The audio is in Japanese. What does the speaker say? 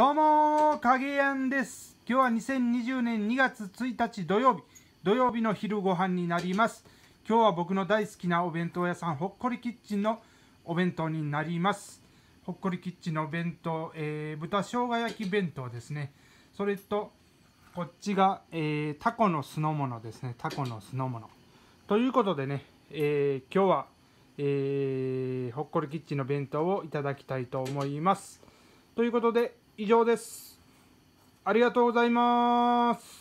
どうも影やんです。今日は2020年2月1日土曜日、土曜日の昼ご飯になります。今日は僕の大好きなお弁当屋さん、ほっこりキッチンのお弁当になります。ほっこりキッチンのお弁当、えー、豚生姜焼き弁当ですね。それと、こっちが、えー、タコの酢の物ですね。タコの酢の物。ということでね、えー、今日は、えー、ほっこりキッチンの弁当をいただきたいと思います。ということで、以上です。ありがとうございます。